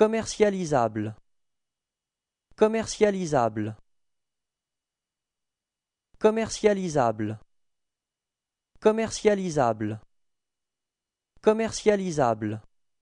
Commercialisable Commercialisable Commercialisable Commercialisable Commercialisable